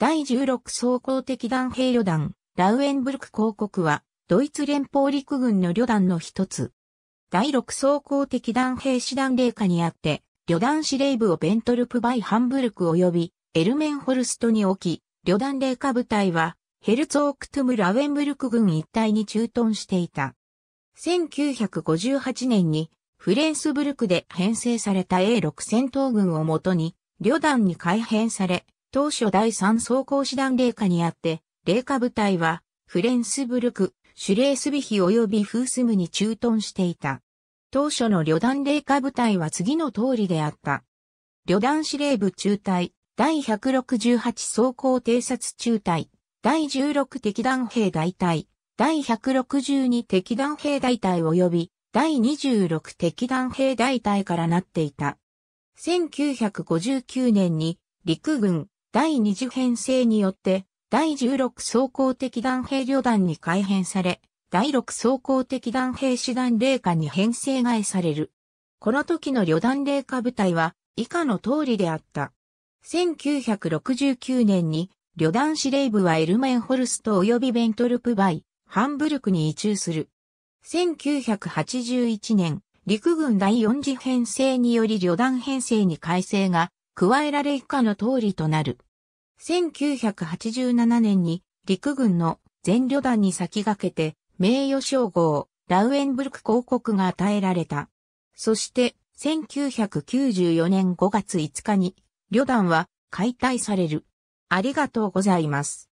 第16装甲的弾兵旅団、ラウエンブルク公国は、ドイツ連邦陸軍の旅団の一つ。第6装甲的弾兵師団霊下にあって、旅団司令部をベントルプバイハンブルク及び、エルメンホルストに置き、旅団霊下部隊は、ヘルツォークトゥム・ラウェンブルク軍一帯に駐屯していた。1958年にフレンスブルクで編成された A6 戦闘軍をもとに旅団に改編され、当初第3装甲師団霊下にあって、霊下部隊は、フレンスブルク、シュレースビヒ及びフースムに駐屯していた。当初の旅団霊下部隊は次の通りであった。旅団司令部中隊、第168装甲偵察中隊、第16敵団兵大隊、第162敵団兵大隊及び第26敵団兵大隊からなっていた。1959年に陸軍第二次編成によって、第十六装甲的弾兵旅団に改編され、第六装甲的弾兵師団霊下に編成替えされる。この時の旅団霊下部隊は以下の通りであった。1969年に旅団司令部はエルメンホルスト及びベントルプバイ、ハンブルクに移住する。1981年、陸軍第四次編成により旅団編成に改正が加えられ以下の通りとなる。1987年に陸軍の全旅団に先駆けて名誉称号ラウエンブルク広告が与えられた。そして1994年5月5日に旅団は解体される。ありがとうございます。